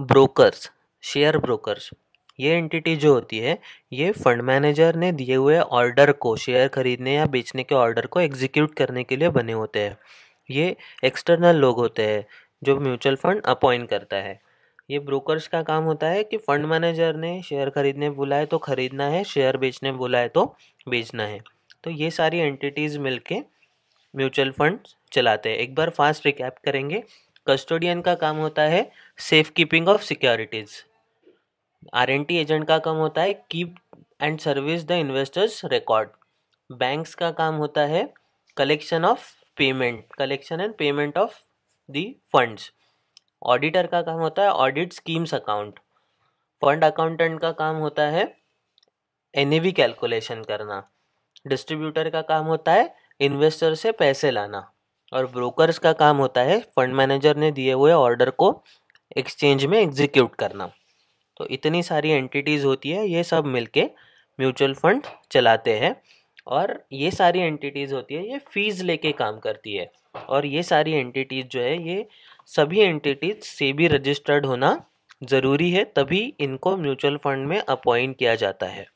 brokers share brokers ये entity जो होती है ये फंड मैनेजर ने दिए हुए ऑर्डर को शेयर खरीदने या बेचने के ऑर्डर को एग्जीक्यूट करने के लिए बने होते हैं ये एक्सटर्नल लोग होते हैं जो म्यूचुअल फंड अपॉइंट करता है ये ब्रोकर्स का काम होता है कि फंड मैनेजर ने शेयर खरीदने बुलाए तो खरीदना है शेयर बेचने बुलाए तो बेचना है तो ये सारी एंटिटीज़ मिलके म्यूचुअल फंड चलाते हैं एक बार फास्ट रिकैप करेंगे कस्टोडियन का काम होता है safe keeping of securities R N T agent का काम होता है keep and service the investors record banks का काम होता है collection of payment collection and payment of the funds auditor का काम होता है audit schemes account fund accountant का काम होता है एन कैलकुलेशन करना डिस्ट्रीब्यूटर का काम होता है इन्वेस्टर से पैसे लाना और ब्रोकर्स का काम होता है फंड मैनेजर ने दिए हुए ऑर्डर को एक्सचेंज में एग्जीक्यूट करना तो इतनी सारी एंटिटीज़ होती है ये सब मिलके म्यूचुअल फंड चलाते हैं और ये सारी एंटिटीज़ होती है ये फीस लेके काम करती है और ये सारी एंटिटीज़ जो है ये सभी एंटिटीज़ से भी रजिस्टर्ड होना ज़रूरी है तभी इनको म्यूचुअल फंड में अपॉइंट किया जाता है